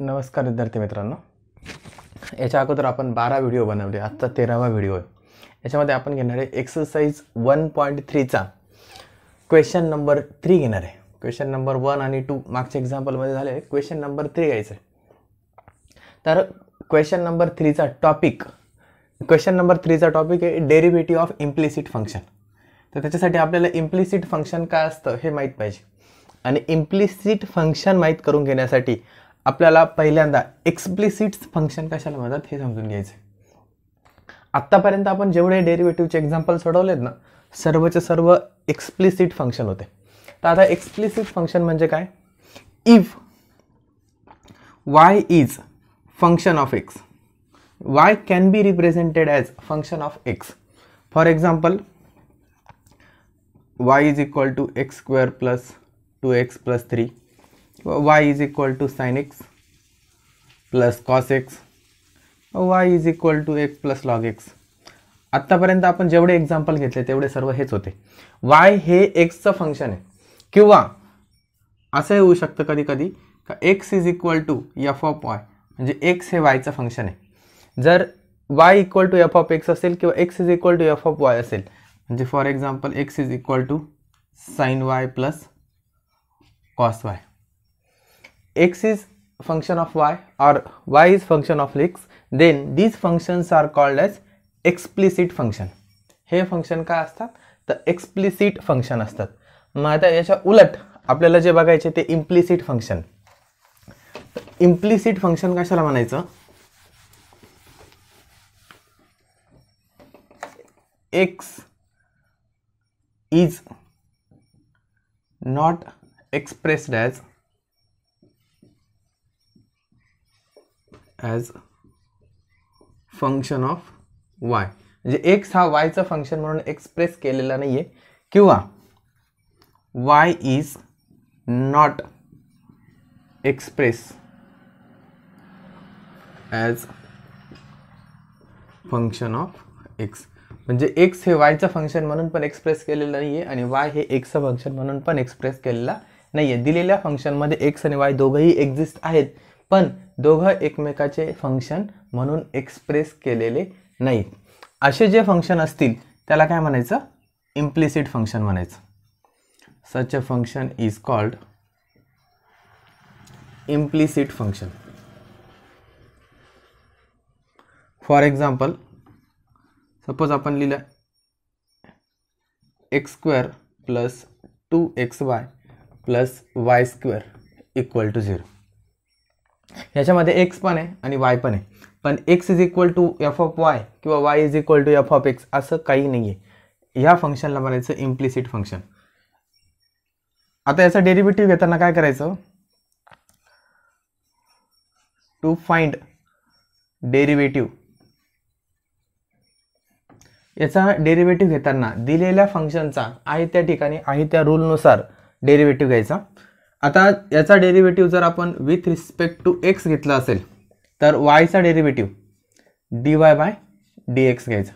नमस्कार विद्यार्थी मित्रांनो याच्या अगोदर आपण बारा व्हिडिओ बनवले आत्ता तेरावा व्हिडिओ आहे याच्यामध्ये आपण घेणार आहे एक्सरसाइज वन पॉईंट थ्रीचा क्वेश्चन नंबर थ्री घेणार आहे क्वेश्चन नंबर वन आणि टू मागच्या एक्झाम्पलमध्ये झाले क्वेश्चन नंबर थ्री घ्यायचं आहे तर क्वेश्चन नंबर थ्रीचा टॉपिक क्वेश्चन नंबर थ्रीचा टॉपिक आहे डेरिव्हेटिव्ह ऑफ इम्प्लिसिट फंक्शन तर त्याच्यासाठी आपल्याला इम्प्लिसिट फंक्शन काय असतं हे माहीत पाहिजे आणि इम्प्लिसिट फंक्शन माहीत करून घेण्यासाठी आपल्याला पहिल्यांदा एक्सप्लिसिट्स फंक्शन कशाला म्हणतात हे समजून घ्यायचे आत्तापर्यंत आपण जेवढे डेरिवेटिव्हचे एक्झाम्पल सोडवलेत ना सर्वचे सर्व एक्सप्लिसिट फंक्शन होते तर आता एक्सप्लिसिट फंक्शन म्हणजे काय if y is function of x y can be represented as function of x for example y is equal to x square plus two x plus three y is equal to sin x plus cos x y is equal to x plus log x आत्तापर्यंत आपण जेवढे example घेतले तेवढे सर्व हेच होते Y हे एक्सचं function आहे किंवा असं होऊ शकतं कधी कधी का x is equal to f of y म्हणजे एक्स हे वायचं फंक्शन आहे जर y equal to f of x असेल किंवा x is equal to f of y असेल म्हणजे for example x is equal to sine y plus cos y x is function of y or y is function of x then these functions are called as explicit function हे function काय असतात तर explicit function असतात मग आता याच्या उलट आपल्याला जे बघायचे ते इम्प्लिसिट फंक्शन इम्प्लिसिट फंक्शन कशाला म्हणायचं x is not expressed as as function of y म्हणजे एक्स हा वायचं फंक्शन म्हणून एक्सप्रेस केलेला नाही आहे किंवा y is not express as function of x म्हणजे एक्स हे वायचं फंक्शन म्हणून पण एक्सप्रेस केलेलं नाही आहे आणि वाय हे एक्सचं फंक्शन म्हणून पण एक्सप्रेस केलेला नाही आहे दिलेल्या फंक्शनमध्ये एक्स आणि वाय दोघंही एक्झिस्ट आहेत पण दोघं एकमेकाचे फंक्शन म्हणून एक्सप्रेस केलेले नाहीत असे जे फंक्शन असतील त्याला काय म्हणायचं इम्प्लिसिट फंक्शन म्हणायचं such a function is called implicit function for example suppose आपण लिहिलं x square plus two x y plus y square equal to zero ह्याच्यामध्ये एक्स पण आहे आणि वाय पण आहे पण x is equal to f of y किंवा y is equal to f of x असं काही नाही आहे ह्या फंक्शनला म्हणायचं इम्प्लिसिट फंक्शन आता याचा डेरिव्हेटिव्ह घेताना काय करायचं टू फाइंड डेरिव्हेटिव्ह याचा डेरिव्हेटिव्ह घेताना दिलेल्या फंक्शनचा आहे त्या ठिकाणी आहे त्या रूलनुसार डेरिव्हेटिव्ह घ्यायचा आता याचा डेरिव्हेटिव्ह जर आपण विथ रिस्पेक्ट टू एक्स घेतला असेल तर वायचा derivative d y by d x घ्यायचा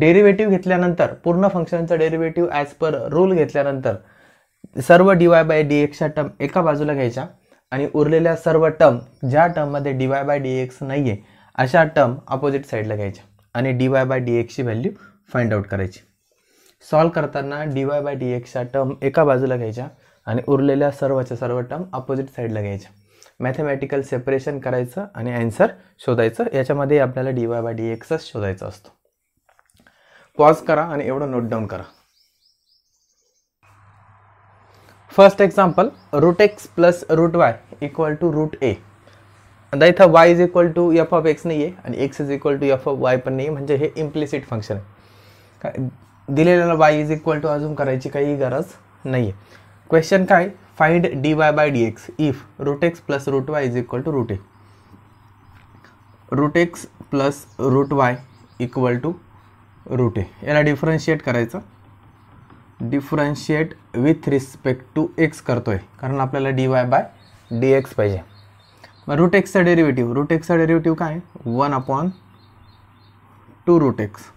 डेरिव्हेटिव्ह घेतल्यानंतर पूर्ण फंक्शनचा डेरिव्हेटिव्ह ॲज पर रूल घेतल्यानंतर सर्व डी वाय बाय डी एक्सच्या टर्म एका बाजूला घ्यायच्या आणि उरलेल्या सर्व टर्म ज्या टर्ममध्ये d y by d x नाही आहे अशा टर्म अपोजिट साईडला घ्यायच्या आणि डी वाय बाय डी एक्सची व्हॅल्यू फाइंड आउट करायची सॉल्व करताना डी वाय बाय डी एक्सच्या टर्म एका बाजूला घ्यायच्या आणि उरलेल्या सर्वच्या सर्व टर्म अपोजिट साईडला घ्यायच्या मॅथमॅटिकल सेपरेशन करायचं आणि अँसर शोधायचं याच्यामध्ये आपल्याला डी वाय बाय डी एक्सच शोधायचा असतो पॉज करा आणि एवढं नोट डाऊन करा first example root x plus root y equal to root a आता इथं y is equal to f of x नाही आहे आणि x is equal to f of y पण नाही म्हणजे हे इम्प्लिसिट फंक्शन आहे दिलेल्याला वाय इज इक्वल टू अजून करायची काही गरज नाही आहे क्वेश्चन काय find D y by d x if root x plus root y is equal to root a root x plus root y equal to root a याला differentiate करायचं differentiate with respect to x करतो आहे कारण आपल्याला d y by d x पाहिजे मग root एक्सचा derivative root एक्सचा डेरिव्हेटिव्ह काय one upon two root x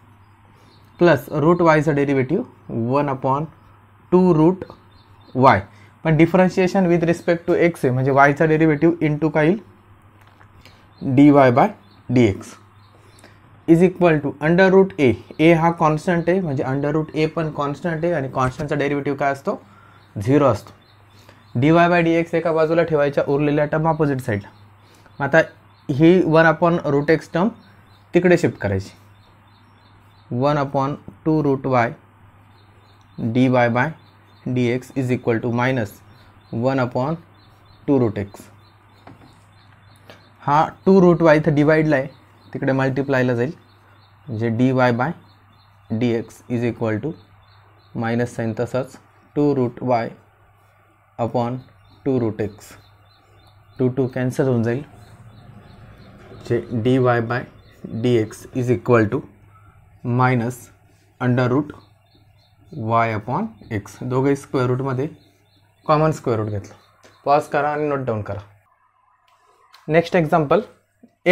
plus root वायचा derivative one upon two root y पण differentiation with respect to x आहे म्हणजे वायचा डेरिव्हेटिव्ह टू काय येईल d y by d x is equal to under root a a हा constant आहे म्हणजे अंडर रूट ए पण कॉन्स्टंट आहे आणि कॉन्स्टंटचा डेरिव्हेटिव्ह काय असतो झिरो असतो d y by d x एका बाजूला ठेवायच्या उरलेल्या टर्म अपोजिट साईडला आता ही one upon root x term तिकडे शिफ्ट करायची one upon two root y d y by d x is equal to minus one upon two root x हा टू रूट वाय इथं डिवाईडला आहे तिकडे मल्टिप्लायला जाईल म्हणजे d y by d x is equal to minus sign तसंच two root y upon two root x two two cancel होऊन जाईल जे d y by d x is equal to minus under root y upon x दोघे square रूटमध्ये common square root घेतलं pause करा आणि note down करा next example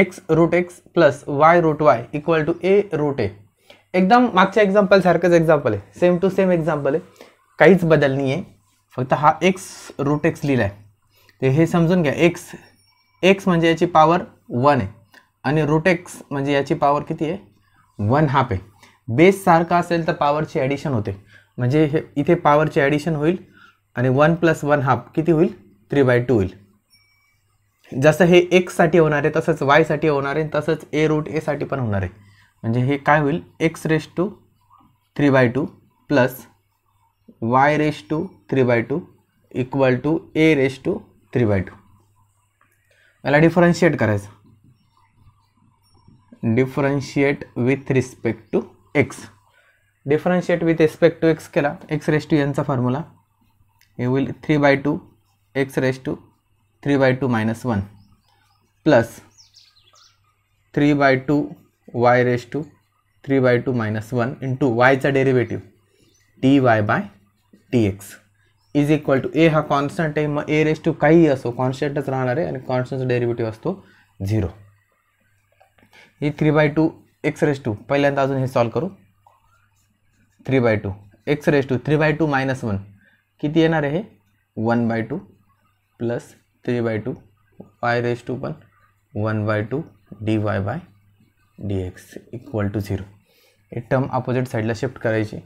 x root x plus y root y equal to a root a एकदम मागच्या एक्झाम्पलसारखंच example आहे सेम टू सेम एक्झाम्पल आहे काहीच बदल नाही आहे फक्त हा एक्स रूट एक्स लिहिला आहे ते हे समजून घ्या एक्स एक्स म्हणजे याची पॉवर वन आहे आणि रूट एक्स म्हणजे याची पॉवर किती आहे वन हाफ आहे बेस सारखा असेल तर पॉवरची ॲडिशन होते म्हणजे हे इथे पॉवरची ॲडिशन होईल आणि वन प्लस वन हाफ किती होईल थ्री बाय टू होईल जसं हे एक्ससाठी होणार आहे तसंच वायसाठी होणार आहे तसंच ए रूट एसाठी पण होणार आहे म्हणजे हे काय होईल x raise to three by two plus y raise to three by two equal to a raise to three by two मला डिफरन्शिएट करायचं differentiate with respect to x differentiate with respect to x केला x raise to यांचा formula you will three by two x raise to three by two minus one plus three by two y raise to three by two minus one into वायचा derivative T y by d x is equal to a हा constant आहे मग ए raise to काहीही असो कॉन्स्टंटच राहणार आहे आणि कॉन्स्टंटचा डेरिवेटिव्ह असतो झिरो ही three by two x raise to पहिल्यांदा अजून हे सॉल्व करू three by two x raise to three by two minus one किती येणार आहे हे one by two plus three by two y raise to पण one by two d y by d x equal to zero हे term opposite साईडला shift करायची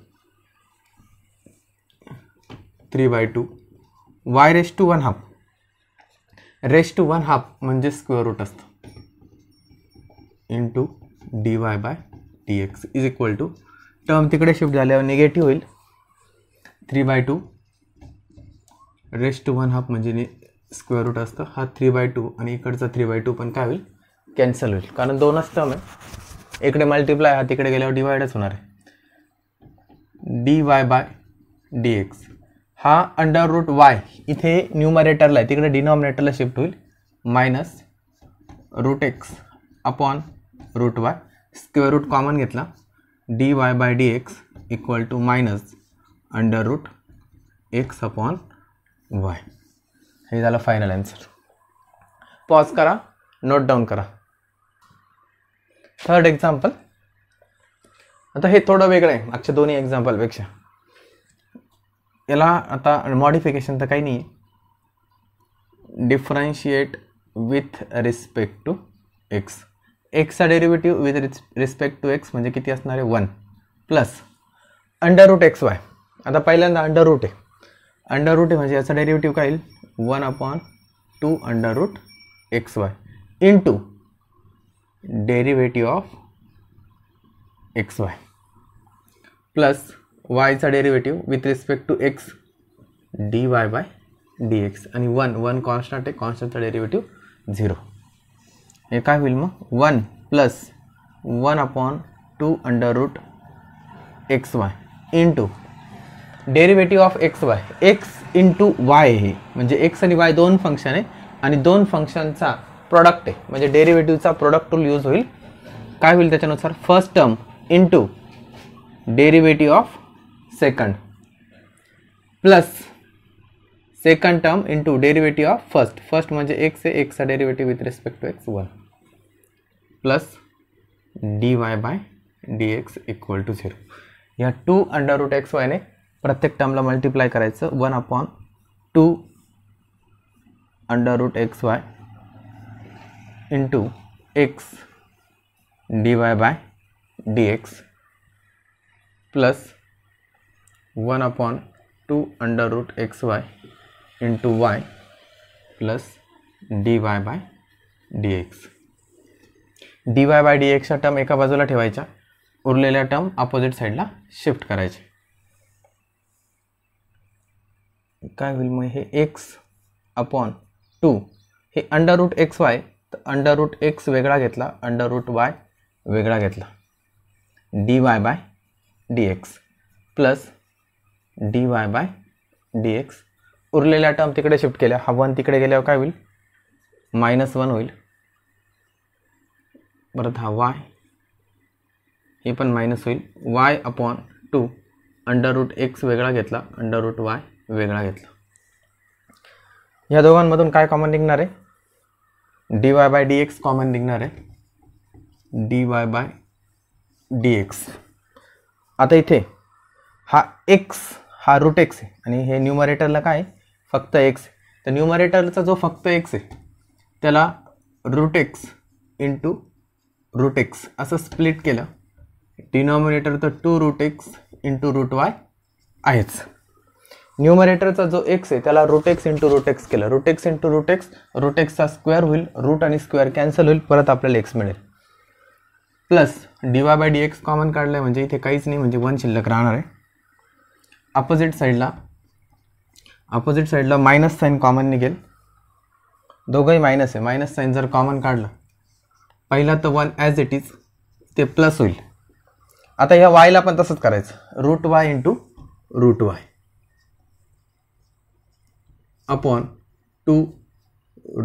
three by two y raise to one half raise to one half म्हणजे square root असतं into d y by d x is equal to term तिकडे shift झाल्यावर negative होईल three by two raise to one half म्हणजे square root असतं हा three by to आणि इकडचा थ्री बाय टू पण काय होईल कॅन्सल होईल कारण दोनच टर्म आहे इकडे मल्टिप्लाय हा तिकडे गेल्यावर डिवायडच होणार आहे d y by d x हा अंडर रूट वाय इथे न्यूमरेटरला आहे तिकडे डिनॉमिनेटरला शिफ्ट होईल minus root x upon root y square root common घेतला d y by d x equal to minus under root x upon y हे झालं फायनल आन्सर पॉज करा नोट डाऊन करा थर्ड एक्झाम्पल आता हे थोडं वेगळं आहे मागच्या दोन्ही एक्झाम्पलपेक्षा याला आता मॉडिफिकेशन तर काही नाही differentiate with respect to x एक्सचा डेरिव्हेटिव्ह विथ रिस् रिस्पेक्ट टू एक्स म्हणजे किती असणार आहे one plus under root x y आता पहिल्यांदा अंडर रूट आहे अंडर रूट आहे म्हणजे याचा डेरिव्हेटिव्ह काय येईल one upon two under root x y into derivative of x y plus वायचा derivative with respect to x d y by d x आणि वन वन कॉन्स्टंट आहे कॉन्स्टंटचा डेरिव्हेटिव्ह झिरो हे काय होईल मग one plus one upon two under root x y into derivative of x y x into y हे म्हणजे x आणि Y दोन फंक्शन आहे आणि दोन फंक्शनचा प्रॉडक्ट आहे म्हणजे डेरिवेटिव्हचा प्रोडक्ट टूल यूज होईल काय होईल त्याच्यानुसार first term into derivative of second plus second term into derivative of first first म्हणजे एक्स आहे एक्सचा derivative with respect to x one plus d y by d x equal to zero या two under root x वायने प्रत्येक टर्मला multiply करायचं one upon two under root x y into x d y by d x plus one upon two under root x y into Y plus d y by d x d y by d एक्सच्या term एका बाजूला ठेवायचा उरलेल्या term opposite साईडला shift करायचे काय होईल मग हे एक्स अपॉन टू हे अंडर रूट एक्स वाय तर अंडर रूट एक्स वेगळा घेतला अंडर रूट वाय वेगळा घेतला d y by d x plus d y by d x उरलेल्या टर्म तिकडे शिफ्ट केल्या हा वन तिकडे गेल्यावर काय होईल मायनस वन होईल परत हा वाय हे पण मायनस होईल y upon two under root x वेगळा घेतला अंडर रूट वाय वेगळा घेतला या दोघांमधून काय कॉमन निघणार आहे d y by d x common निघणार आहे d y by d x आता इथे हा एक्स हा रूट एक्स आहे आणि हे न्यूमरेटरला काय फक्त एक्स तर न्यूमरेटरचा जो फक्त एक्स आहे त्याला root x into root x असं स्प्लिट केलं डिनॉमिनेटर तर two root x into root y आहेच न्यूमरेटरचा जो एक्स आहे त्याला root x into root x केलं root x into root x root एक्सचा स्क्वेअर होईल रूट आणि स्क्वेअर कॅन्सल होईल परत आपल्याला एक्स मिळेल plus d y by d x common काढलं आहे म्हणजे इथे काहीच नाही म्हणजे वन शिल्लक राहणार आहे अपोजिट साईडला अपोजिट साईडला मायनस साईन कॉमन निघेल दोघंही मायनस आहे मायनस साईन जर कॉमन काढलं पहिला तर वन ॲज इट इज ते प्लस होईल आता या वायला पण तसंच करायचं root y into root y upon two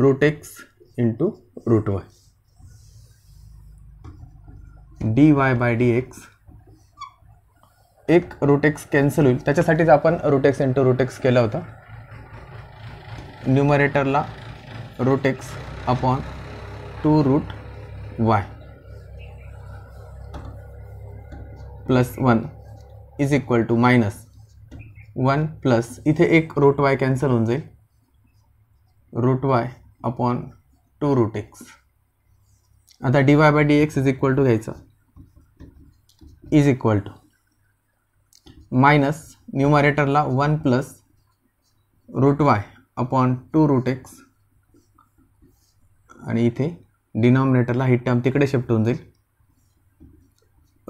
root x into root y d y by d x एक रूट एक्स कॅन्सल होईल त्याच्यासाठीच आपण root x into root x केला होता न्युमरेटरला root x upon two root y plus one is equal to minus one plus इथे एक root y cancel होऊन जाईल route y upon two root x आता d y by d x is equal to घ्यायचं is equal to minus न्यूमारेटरला one plus root y upon two root x आणि इथे डिनॉमिनेटरला ही टर्म तिकडे शिफ्ट होऊन जाईल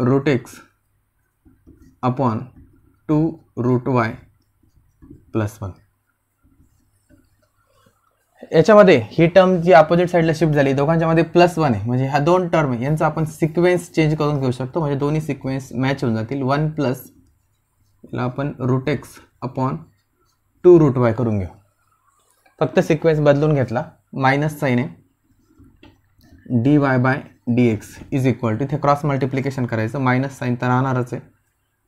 root x upon two root y plus one याच्यामध्ये ही टर्म जी अपोजिट साईडला शिफ्ट झाली दोघांच्या मध्ये प्लस वन आहे म्हणजे ह्या दोन टर्म आहे यांचा आपण सिक्वेन्स चेंज करून घेऊ शकतो म्हणजे दोन्ही सिक्वेन्स मॅच होऊन जातील वन प्लस याला आपण root x upon two root y करून घेऊ फक्त सिक्वेन्स बदलून घेतला मायनस साईन आहे d y by d x is equal to इथे क्रॉस मल्टिप्लिकेशन करायचं मायनस साईन तर राहणारच आहे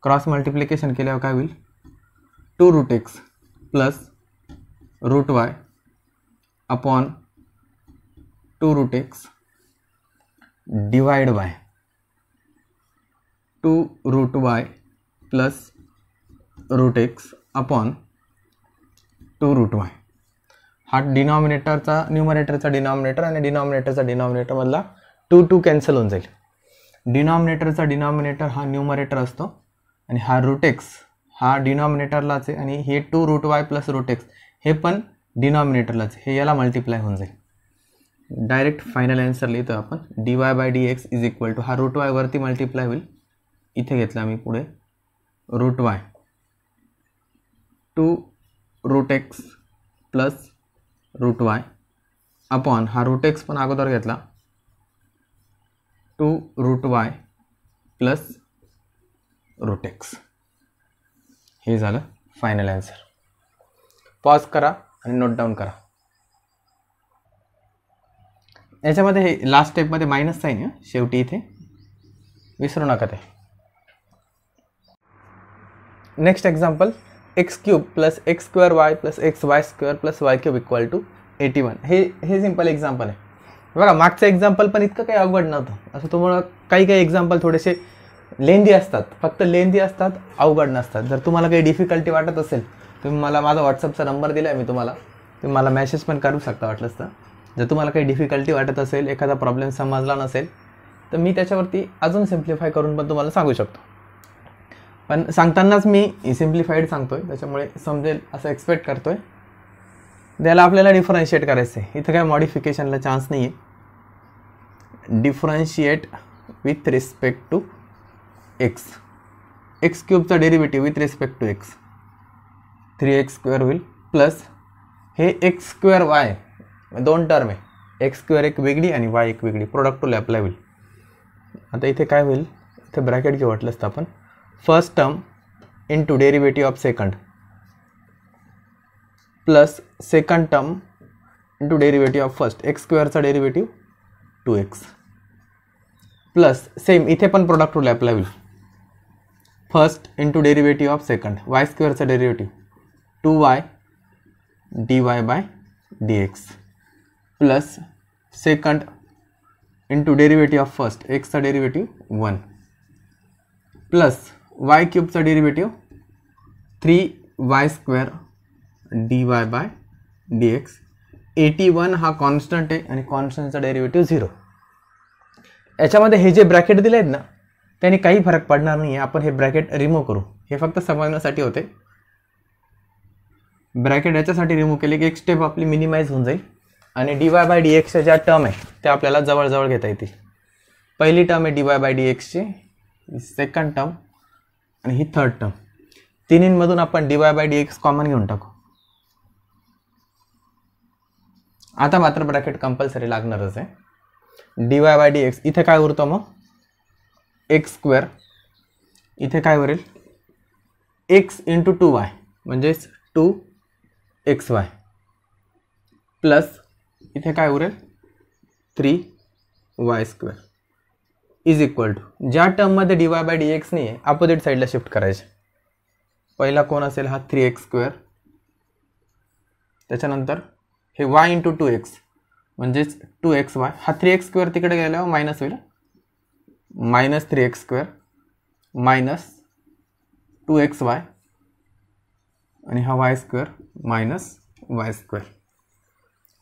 क्रॉस मल्टिप्लिकेशन केल्यावर काय होईल two root x plus root y upon two root x divide by two root y plus root x upon two root y हा डिनॉमिनेटरचा न्युमरेटरचा डिनॉमिनेटर आणि डिनॉमिनेटरचा डिनॉमिनेटरमधला टू टू कॅन्सल होऊन जाईल डिनॉमिनेटरचा डिनॉमिनेटर हा न्युमरेटर असतो आणि हा रुटेक्स हा डिनॉमिनेटरलाच आहे आणि हे two root y plus root x हे पण डिनॉमिनेटरलाच हे याला मल्टिप्लाय होऊन जाईल डायरेक्ट फायनल आन्सर लिहितो आपण d y by d x is equal to हा रूट वायवरती मल्टिप्लाय होईल इथे घेतला मी पुढे root y two root x plus root y upon हा रूट एक्स पण अगोदर घेतला two root y plus root x हे झालं फायनल आन्सर पॉज करा आणि नोट डाऊन करा याच्यामध्ये हे लास्ट स्टेपमध्ये मायनस साईन आहे शेवटी इथे विसरू नका ते next example x cube plus x square y plus x y square plus y cube equal to eighty one हे हे सिम्पल एक्झाम्पल आहे बघा मागचं एक्झाम्पल पण इतकं काही अवघड नव्हतं असं तुम्हाला काही काही एक्झाम्पल थोडेसे लेंदी असतात फक्त लेंदी असतात अवघड नसतात जर तुम्हाला काही डिफिकल्टी वाटत असेल तुम्ही मला माझा व्हॉट्सअपचा नंबर दिला आहे मी तुम्हाला तुम्ही मला मेसेज पण करू शकता वाटलंच तर जर तुम्हाला काही डिफिकल्टी वाटत असेल एखादा प्रॉब्लेम समजला नसेल तर मी त्याच्यावरती अजून सिम्प्लिफाय करून पण तुम्हाला सांगू शकतो पण सांगतानाच मी सिम्प्लिफाईड सांगतोय त्याच्यामुळे समजेल असं एक्सपेक्ट करतोय त्याला आपल्याला डिफरन्शिएट करायचं आहे इथं काय मॉडिफिकेशनला चान्स नाही आहे differentiate with respect to x x क्यूबचा derivative with respect to x three x square होईल प्लस हे एक्स स्क्वेअर वाय दोन टर्म आहे एक्स स्क्वेअर एक वेगळी आणि वाय एक वेगळी प्रोडक्ट टू लॅपला होईल आता इथे काय होईल इथे ब्रॅकेट घेऊ असतं आपण first term into derivative of second plus second term into derivative of first x square sa derivative 2x plus same ithe product rule apply will first into derivative of second y square sa derivative 2y dy by dx plus second into derivative of first x sa derivative 1 plus y क्यूबचा derivative three y square d y by d x eighty one हा constant आहे आणि कॉन्स्टंटचा derivative zero याच्यामध्ये हे जे bracket दिले आहेत ना त्याने काही फरक पडणार नाही आहे आपण हे ब्रॅकेट रिमूव्ह करू हे फक्त समजण्यासाठी होते ब्रॅकेट याच्यासाठी रिमूव्ह केले की एक स्टेप आपली मिनिमाइज होऊन जाईल आणि डी वाय बाय डी एक्सच्या ज्या टर्म आहे त्या आपल्याला जवळजवळ घेता येतील पहिली टर्म आहे डी वाय बाय डी एक्सची सेकंड टर्म आणि ही थर्ड टर्म तिन्हींमधून आपण d y by d x common घेऊन टाकू आता मात्र ब्रॅकेट कंपल्सरी लागणारच आहे d y by d x इथे काय उरतो मग एक्स स्क्वेअर इथे काय उरेल एक्स इंटू टू वाय म्हणजेच टू एक्स वाय प्लस इथे काय उरेल three y square is equal to ज्या टर्ममध्ये d y by d x नाही आहे अपोजिट साईडला शिफ्ट करायचे पहिला कोण असेल हा थ्री एक्स स्क्वेअर त्याच्यानंतर हे वाय इंटू टू एक्स म्हणजेच टू एक्स वाय हा थ्री एक्स स्क्वेअर तिकडे गेल्यावर मायनस होईल minus three x square minus two x y आणि हा y square minus y square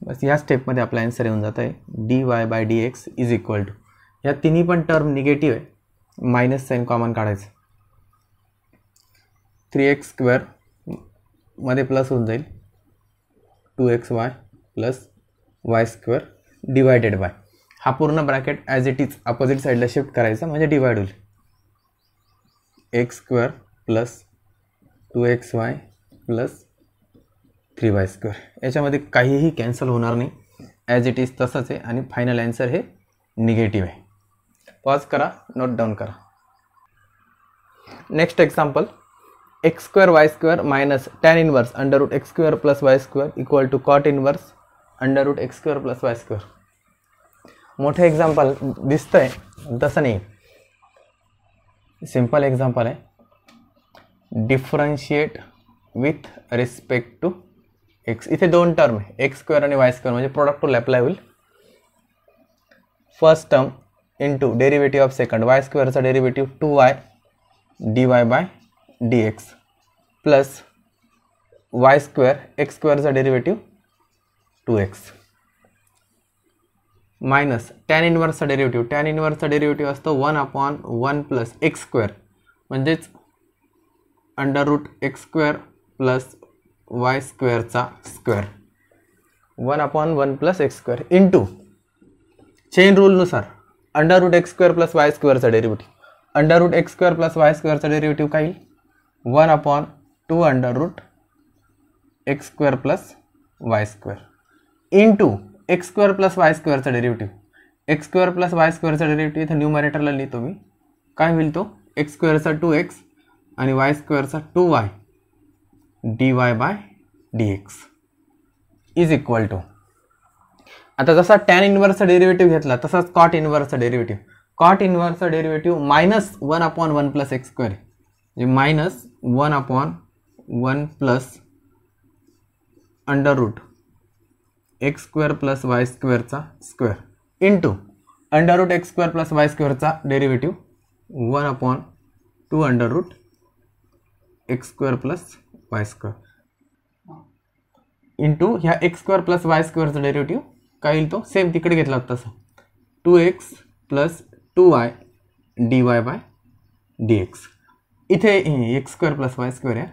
बस या स्टेपमध्ये आपला ॲन्सर येऊन जात आहे d y by d x is equal to या तिन्ही पण टर्म निगेटिव्ह आहे मायनस साईन कॉमन काढायचं थ्री एक्स स्क्वेअर मध्ये प्लस होऊन जाईल two x y plus y square divided by हा पूर्ण bracket as it is opposite साईडला शिफ्ट करायचा म्हणजे डिवाइड होईल x square plus two x y plus three y square याच्यामध्ये काहीही कॅन्सल होणार नाही ॲज इट इज तसंच आहे आणि फायनल ॲन्सर हे निगेटिव्ह आहे पॉज करा नोट डाउन करा next example x square y square minus tan inverse under root x square plus y square equal to cot inverse under root x square plus y square मोटे example दिसतं है तसं नहीं simple example है differentiate with respect to x इतने दोन term है x square y y square product to लॅपला first term into derivative of second y स्क्वेअरचा derivative two y d y by d x plus y square x स्क्वेअरचा derivative two x minus tan इनवर्सचा derivative tan इनवर्सचा derivative असतो one upon one plus x square म्हणजेच under root x square plus y स्क्वेअरचा square one upon one plus x square to chain रूलनुसार under root x square plus y स्क्वेअरचा derivative under root x square plus y स्क्वेअरचा derivative काय येईल one upon two under root x square plus y square into x square plus y स्क्वेअरचा derivative x square plus y स्क्वेअरचा derivative इथं न्यूमरेटरला लिहितो मी काय होईल तो एक्स स्क्वेअरचा टू एक्स आणि वाय स्क्वेअरचा two y d y by d x is equal to आता जसा टॅन इन्व्हर्सचा डेरिव्हेटिव्ह घेतला तसाच कॉट इन्व्हर्सचा डेरिव्हेटिव्ह कॉट इन्व्हर्सचा derivative minus one upon one plus x square म्हणजे minus one upon one plus under root x square plus y स्क्वेअरचा square into under root x square plus y स्क्वेअरचा derivative one upon two under root x square plus y square into ह्या x square plus y स्क्वेअरचा derivative काय येईल तो same तिकडे घेतला तसा two x plus two y d y by d x इथे x square plus y square आहे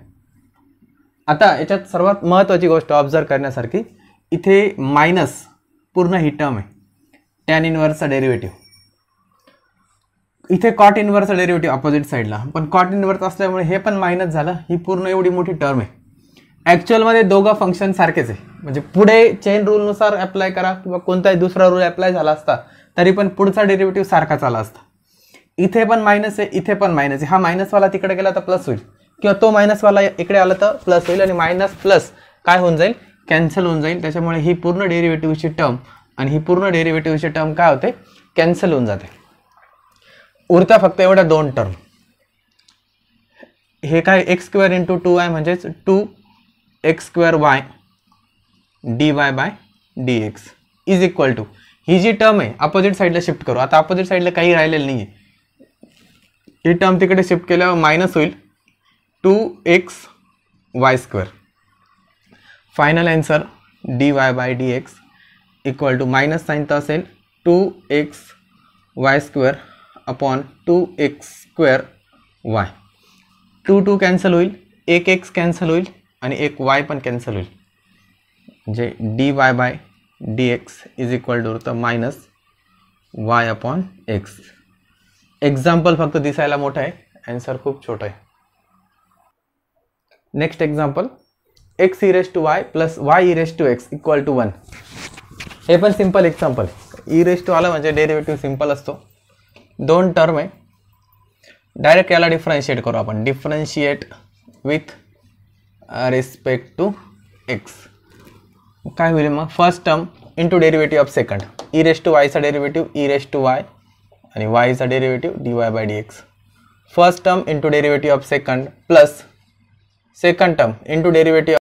आता याच्यात सर्वात महत्त्वाची गोष्ट ऑब्झर्व करण्यासारखी इथे मायनस पूर्ण ही टर्म आहे टॅन इनव्हर्सचा डेरिव्हेटिव्ह इथे कॉट इनव्हर्सचा डेरिव्हेटिव्ह अपोजिट साईडला पण कॉट इनव्हर्स असल्यामुळे हे पण मायनस झालं ही पूर्ण एवढी मोठी टर्म आहे ॲक्च्युअलमध्ये दोघं फंक्शन सारखेच आहे म्हणजे पुढे चेन रूलनुसार अप्लाय करा किंवा कोणताही दुसरा रूल अप्लाय झाला असता तरी पण पुढचा डेरिव्हेटिव्ह सारखाच आला असता इथे पण मायनस आहे इथे पण मायनस आहे हा मायनसवाला तिकडे गेला तर प्लस होईल किंवा तो मायनसवाला इकडे आला तर प्लस होईल आणि मायनस प्लस काय होऊन जाईल कॅन्सल होऊन जाईल त्याच्यामुळे ही पूर्ण डेरिव्हेटिव्हची टर्म आणि ही पूर्ण डेरिव्हेटिव्हची टर्म काय होते कॅन्सल होऊन जाते उरता फक्त एवढ्या दोन टर्म हे काय एक्स स्क्वेअर इंटू टू आहे म्हणजेच two x square y d y by d x is equal to ही जी टर्म है अपोजिट साइडला शिफ्ट करो आता अपोजिट साइडला काही राहिलेलं नाही आहे ही टर्म तिकडे शिफ्ट केल्यावर मायनस होईल two x y square final answer d y by d x equal to minus sign तर असेल two x y square upon two x square y two two cancel होईल एक एक्स कॅन्सल होईल आणि एक Y पण cancel होईल म्हणजे d y by d x is equal to तर minus y upon x example फक्त दिसायला मोठं आहे अँसर खूप छोटं आहे next example x e raise to y plus y e raise to x equal to one हे पण सिम्पल एक्झाम्पल इरेस टू आलं म्हणजे डेरिवेटिव्ह सिम्पल असतो दोन टर्म आहे डायरेक्ट याला डिफरन्शिएट करू आपण differentiate with respect to x काय होईल मग first term into derivative of second e raise to वायचा derivative e raise to y आणि वायचा derivative d y by d x first term into derivative of second plus second term into of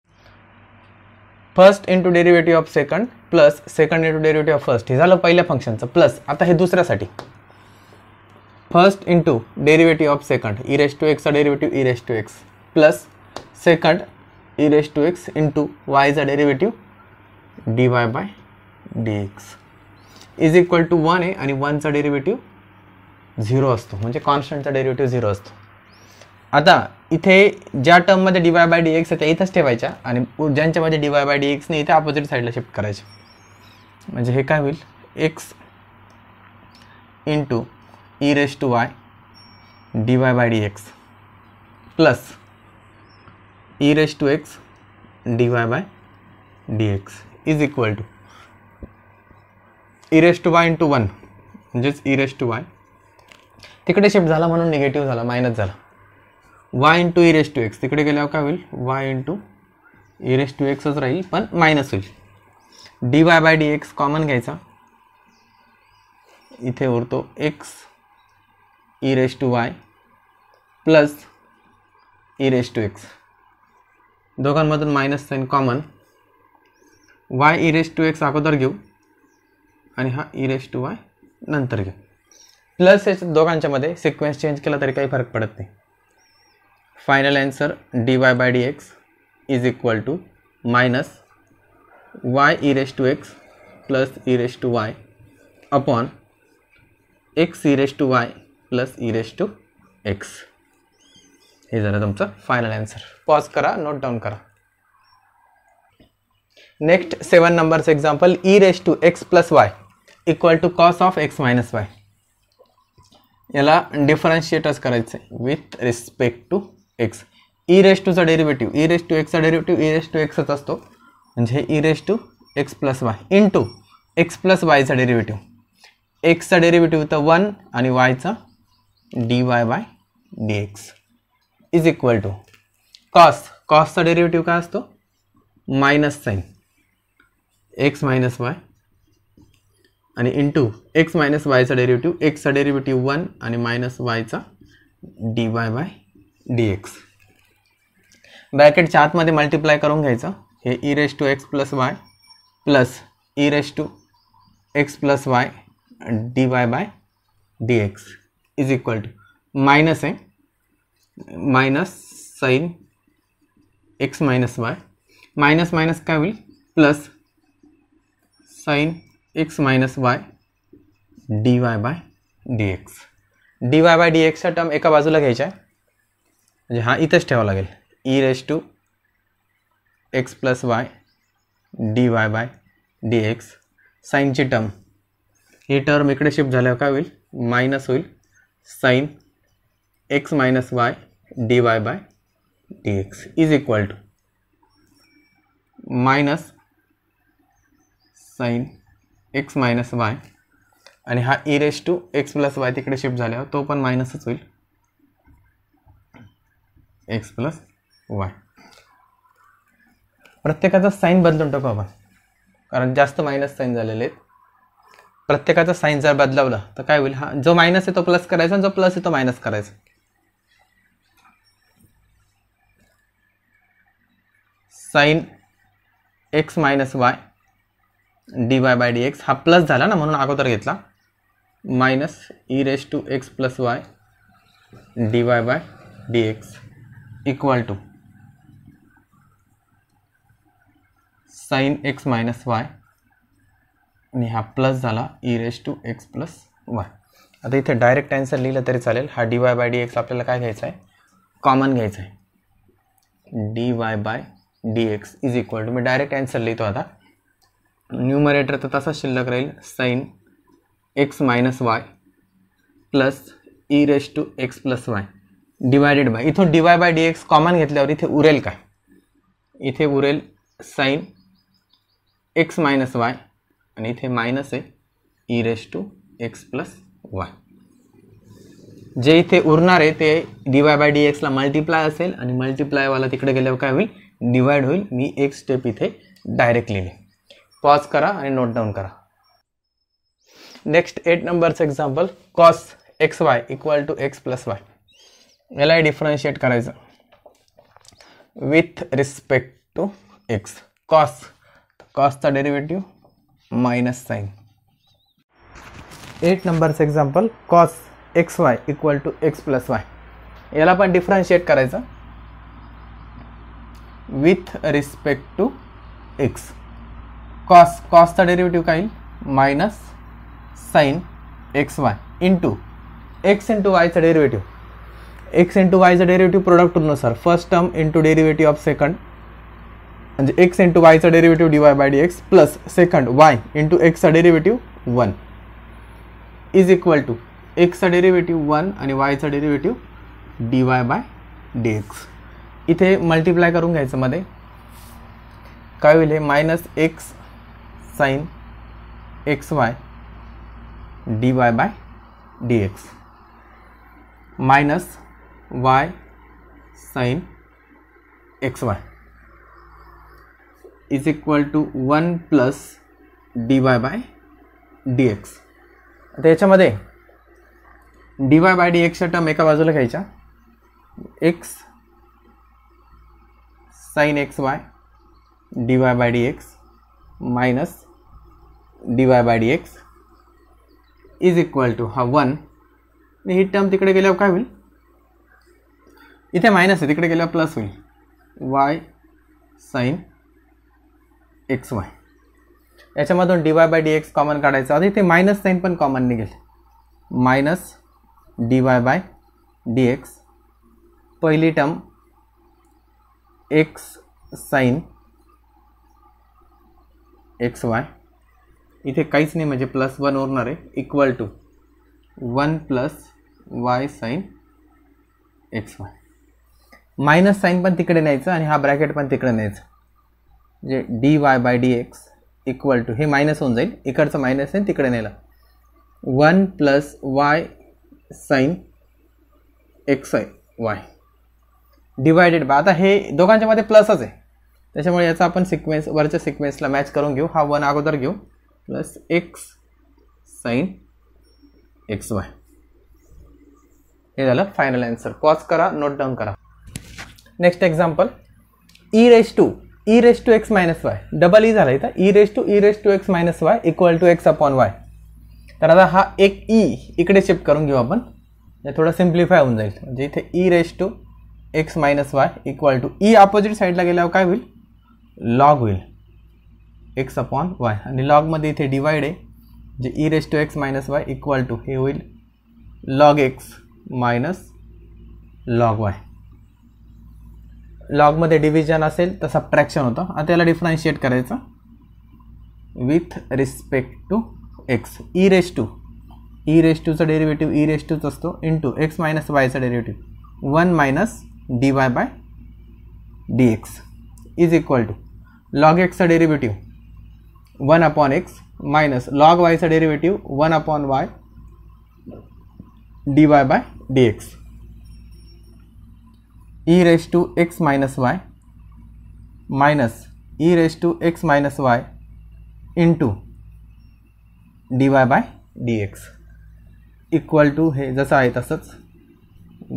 first into derivative of second plus second into derivative of first हे झालं पहिल्या फंक्शनचं plus आता हे दुसऱ्यासाठी first into derivative of second e raise to एक्सचा derivative e raise to x plus second raise to x into वायचा derivative d y by d x is equal to one आहे आणि वनचा derivative zero असतो म्हणजे कॉन्स्टंटचा derivative zero असतो आता इथे ज्या टर्ममध्ये d y by d x आहे त्या इथंच ठेवायच्या आणि ज्यांच्यामध्ये डी वाय बाय डी एक्सने इथे अपोजिट साईडला शिफ्ट करायचे म्हणजे हे काय होईल x into e raise to y d y by d x plus x d y by d x is equal to e e to y into one म्हणजेच e raised to y e e तिकडे shift झाला म्हणून negative झाला minus झाला y into e raise to x तिकडे गेल्यावर काय होईल y into e raise to एक्सच राहील पण मायनस होईल d y by d x common घ्यायचा इथे उरतो x e raise to y plus e raise to x दोघांमधून minus sign common y e raise to x अगोदर घेऊ आणि हा इरेस टू वाय नंतर घेऊ प्लस याच्या दोघांच्यामध्ये सिक्वेन्स चेंज केला तरी काही फरक पडत नाही final answer d y by d x is equal to minus y e raise to x plus e raise to y upon x e raise to y plus e raise to x हे झालं तुमचं फायनल आन्सर पॉज करा note down करा next seven नंबरचं example e raise to x plus y equal to cos of x minus y याला डिफरन्शिएटच करायचं आहे with respect to x e raise टूचा डेरिव्हेटिव्ह ई रेस टू एक्सचा derivative e raise to एक्सच असतो म्हणजे e raise to x plus y into x plus वायचा डेरिव्हेटिव्ह एक्सचा डेरिव्हेटिव्ह तर वन आणि वायचा d y y d x is equal to cos कॉसचा डेरिवेटिव्ह काय असतो minus sine x minus y आणि इंटू एक्स मायनस वायचा डेरिव्हेटिव्ह एक्सचा डेरिवेटिव वन आणि मायनस वायचा d y by d x ब्रॅकेटच्या आतमध्ये मल्टिप्लाय करून घ्यायचं हे e raise to x plus y plus e raise to x plus y d y by d x is equal to minus आहे minus sine x minus y minus minus काय होईल plus sine x minus y d y by d x d y by d एक्सचा term एका बाजूला घ्यायचा आहे म्हणजे हा इथंच ठेवावा लागेल e raise to x plus y d y by d x साईनची term हे टर्म इकडे शिफ्ट झाल्यावर काय होईल मायनस होईल sine x minus y dy d dx is equal to minus sine x minus y आणि हा e raise to x plus y तिकडे shift झाल्यावर तो पण मायनसच होईल एक्स प्लस वाय प्रत्येकाचा साईन बदलून टाकू आपण कारण जास्त मायनस साईन झालेले आहेत प्रत्येकाचा साईन जर बदलावला तर काय होईल हा जो मायनस आहे तो प्लस करायचा आणि जो प्लस आहे तो मायनस करायचा sine x minus y d y by d x हा प्लस झाला ना म्हणून अगोदर घेतला minus e raise to x plus y d y by d x equal to sine x minus y आणि हा प्लस झाला E raise to x plus Y आता इथे डायरेक्ट आन्सर लिहिलं तरी चालेल हा d y by d x आपल्याला काय घ्यायचा आहे कॉमन घ्यायचा आहे d y by d x is equal to मी डायरेक्ट ॲन्सर लिहितो आता न्यूमरेटर तर तसा शिल्लक राहील sine x minus y plus e raise to x plus y divided by इथून dy by d x common घेतल्यावर इथे उरेल काय इथे उरेल साईन एक्स मायनस वाय आणि इथे मायनस आहे E raise to x plus Y जे इथे उरणार आहे ते डीवाय बाय डी एक्सला मल्टिप्लाय असेल आणि मल्टिप्लायवाला तिकडे गेल्यावर काय होईल डिवाइड होईल मी एक स्टेप इथे डायरेक्ट लिहिली पॉज करा आणि नोट डाऊन करा नेक्स्ट एट नंबरचं example cos x y equal to x plus y याला डिफरन्शिएट करायचं with respect to x cos कॉसचा डेरिवेटिव्ह मायनस साईन एट नंबरचं example cos x y equal to x plus y याला पण differentiate करायचं with respect to x cos कॉसचा derivative काय minus sine x y into x into वायचा derivative x into वायचा derivative product sir first term into derivative of second म्हणजे x into वायचा derivative d y by d x plus second y into एक्सचा derivative one is equal to एक्सचा derivative one आणि वायचा derivative d y by d x इथे multiply करून घ्यायचं मध्ये काय होईल हे minus x sine x y d y by d x minus y sine x y is equal to one plus d y by d x आता याच्यामध्ये d y by d एक्सच्या टर्म एका बाजूला घ्यायच्या x sine x y d y by d x minus d y by d x is equal to हा one ही term तिकडे गेल्यावर काय होईल इथे मायनस आहे तिकडे गेल्यावर प्लस होईल वाय साईन एक्स वाय याच्यामधून d y by d x common काढायचं आणि इथे मायनस साईन पण कॉमन निघेल minus d y by d x पहिली term x sine x y इथे काहीच नाही म्हणजे प्लस वन उरणार आहे equal to one plus y sine x y minus sine पण तिकडे न्यायचं आणि हा ब्रॅकेट पण तिकडे न्यायचं म्हणजे d y by d x equal to हे मायनस होऊन जाईल इकडचं मायनस आहे तिकडे नेलं one plus y sine x y divided by आता हे दोघांच्या मध्ये प्लसच आहे त्याच्यामुळे याचा आपण सिक्वेन्स वरच्या सिक्वेन्सला मॅच करून घेऊ हा वन अगोदर घेऊ plus x sine x y हे झालं फायनल आन्सर पॉज करा नोट डाऊन करा next example e raise to e raise to x minus y double e झालं इथं e raise to e raise to x minus y equal to x upon y तर आता हा एक E e इकडे shift करून घेऊ आपण थोडं सिम्प्लिफाय होऊन जाईल म्हणजे इथे e raise to x minus y equal to e opposite साईडला गेल्यावर काय होईल लॉग होईल एक्स अपॉन वाय आणि लॉगमध्ये इथे डिवाइड आहे जे e raise to x minus y equal to हे होईल log x minus log y लॉगमध्ये डिव्हिजन असेल तर सबट्रॅक्शन होतं आता त्याला डिफरन्शिएट करायचं with respect to x e raise to e raise टूचा डेरिव्हेटिव्ह ई रेस टूच असतो टू एक्स मायनस वायचा derivative one minus d y by d x is equal to log एक्सचा derivative one upon x minus log वायचा derivative one upon y d y by d x e raise to x minus y minus e raise to x minus y into d y by d x equal to हे जसं आहे तसंच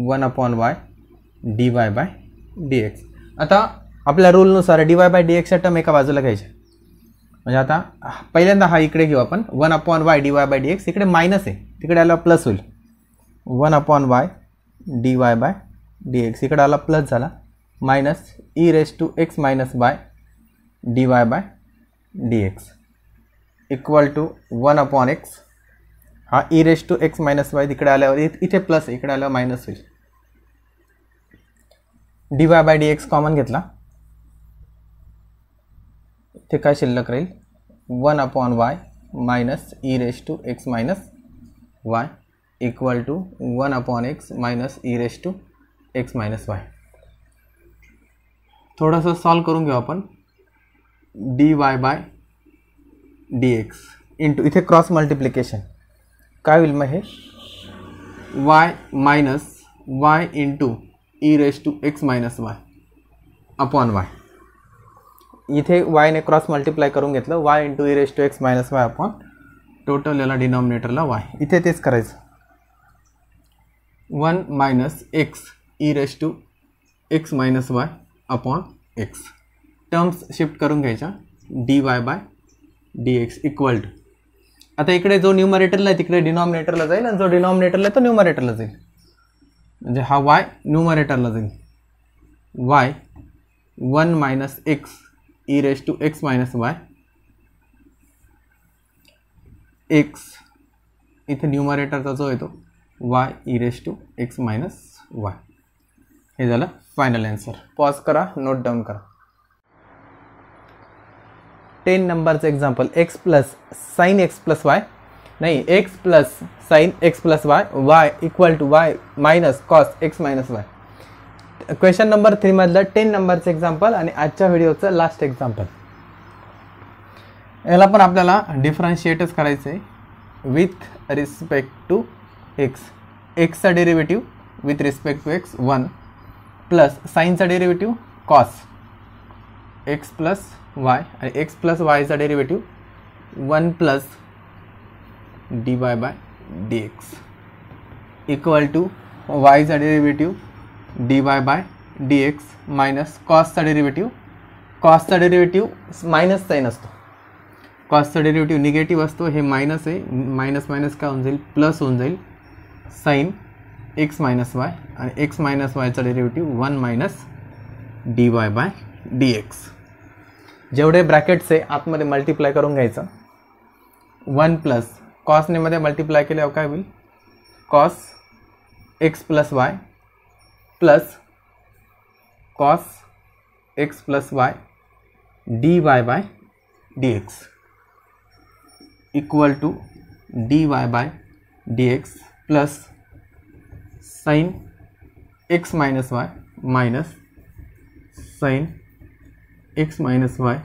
one upon y d y by d x आता आपल्या रूलनुसार d y by d एक्सच्या term एका बाजूला घ्यायच्या म्हणजे आता पहिल्यांदा हा इकडे घेऊ आपण one upon y d y by d x इकडे मायनस आहे तिकडे आला प्लस होईल one upon y d y by d x इकडे आला प्लस झाला minus e raise to x minus by d y by d x equal to one upon x हा e raise to x minus y तिकडे आल्यावर इथे plus इकडे आल्यावर minus होईल d y by d x common घेतला इथे काय शिल्लक राहील one upon y minus e raise to x minus y equal to one upon x minus e raise to x minus y थोडंसं सॉल्व करून घेऊ आपण d y by d x into इथे क्रॉस मल्टिप्लिकेशन काय होईल मग हे y minus y into e raise to x minus y upon y इथे वाय वायने क्रॉस मल्टिप्लाय करून घेतलं y into e raise to x minus y upon total याला डिनॉमिनेटरला वाय इथे तेच करायचं one minus x e raise to x minus y upon x terms shift करून घ्यायच्या d y by d x equal to आता इकडे जो न्यूमरेटरला आहे तिकडे डिनॉमिनेटरला जाईल आणि जो डिनॉमिनेटरला आहे तो न्यूमरेटरला जाईल म्हणजे हा वाय न्यूमरेटरला जाईल y one minus x e raise to x minus y x इथे न्यूमारेटरचा जो येतो y e raise to x minus y हे झालं फायनल ॲन्सर पॉज करा नोट डाऊन करा टेन नंबरचं example x plus sine x plus y नाही x plus sine x plus y y equal to y minus cos x minus y question number थ्रीमधलं ten नंबरचं example आणि आजच्या व्हिडिओचं last example याला पण आपल्याला डिफरन्शिएटच करायचं आहे विथ रिस्पेक्ट टू एक्स एक्सचा derivative with respect to x one plus साईनचा derivative cos x plus y आणि एक्स प्लस वायचा derivative one plus d y by d x equal to वायचा derivative d y by d x minus कॉसचा derivative कॉसचा derivative minus sine असतो कॉसचा derivative negative असतो हे मायनस आहे मायनस मायनस काय होऊन जाईल प्लस होऊन जाईल साईन एक्स मायनस वाय आणि एक्स मायनस वायचा derivative one minus d y by d x जेवढे ब्रॅकेट्स आहे आतमध्ये मल्टिप्लाय करून घ्यायचं वन प्लस कॉस ने मध्य काय के cos x plus y plus cos x plus y d y by d x equal to d y by d x plus sine x minus y minus sine x minus y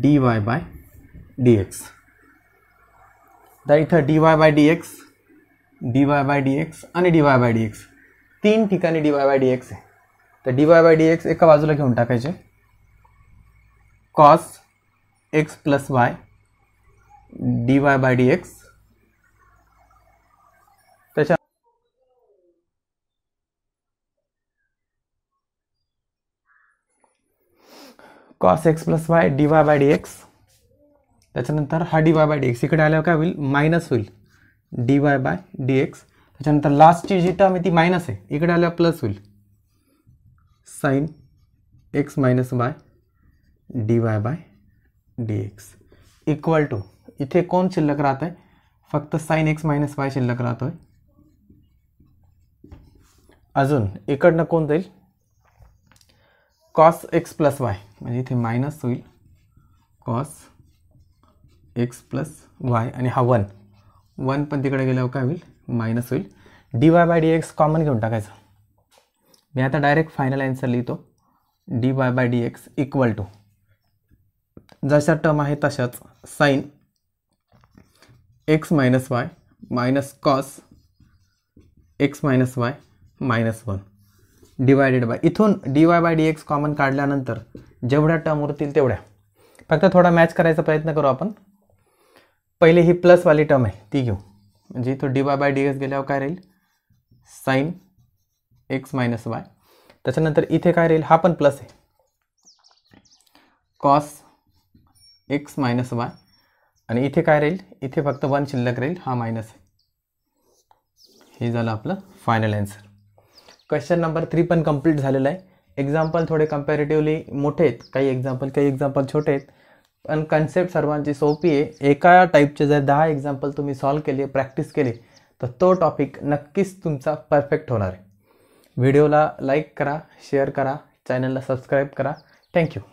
d y by d x तर dy d by d x dy by d x आणि by d x तीन ठिकाने dy by d x तो तर d y by d x एका बाजूला घेऊन टाकायचे cos x plus y dy by d x cos x plus y dy by d x त्याच्यानंतर हा d y by d x इकडे आल्यावर काय होईल मायनस होईल d y by d x त्याच्यानंतर लास्टची जी टर्म आहे ती मायनस आहे इकडे आल्यावर प्लस होईल sine x minus by d y by d x equal to इथे कोण शिल्लक राहत आहे फक्त साईन एक्स मायनस वाय शिल्लक राहतो आहे अजून इकडनं कोण जाईल कॉस एक्स प्लस वाय म्हणजे इथे मायनस होईल कॉस एक्स प्लस वाय आणि हा वन वन पण तिकडे गेल्यावर काय होईल मायनस होईल d y by d x common घेऊन टाकायचं मी आता डायरेक्ट फायनल ॲन्सर लिहितो d y by d x equal to जशा टर्म आहे तशाच sine x minus y minus cos x minus y minus one divided by इथून d y by d x common काढल्यानंतर जेवढ्या टर्म उरतील तेवढ्या फक्त थोडा मॅच करायचा प्रयत्न करू आपण पहिले ही प्लसवाली टर्म आहे ती घेऊ म्हणजे तो d y by d x गेल्यावर काय राहील साईन एक्स मायनस वाय त्याच्यानंतर इथे काय राहील हा पण प्लस आहे कॉस एक्स मायनस वाय आणि इथे काय राहील इथे फक्त वन शिल्लक राहील हा मायनस आहे हे झालं आपलं final answer question number three पण कम्प्लीट झालेला आहे एक्झाम्पल थोडे कम्पॅरेटिव्हली मोठे आहेत काही एक्झाम्पल काही एक्झाम्पल छोटे आहेत पण कन्सेप्ट सर्वांची सोपी आहे एका टाईपचे जर दहा एक्झाम्पल तुम्ही सॉल्व केले प्रॅक्टिस केली तर तो टॉपिक नक्कीच तुमचा परफेक्ट होणार आहे व्हिडिओला लाईक करा शेअर करा चॅनलला सबस्क्राईब करा थँक्यू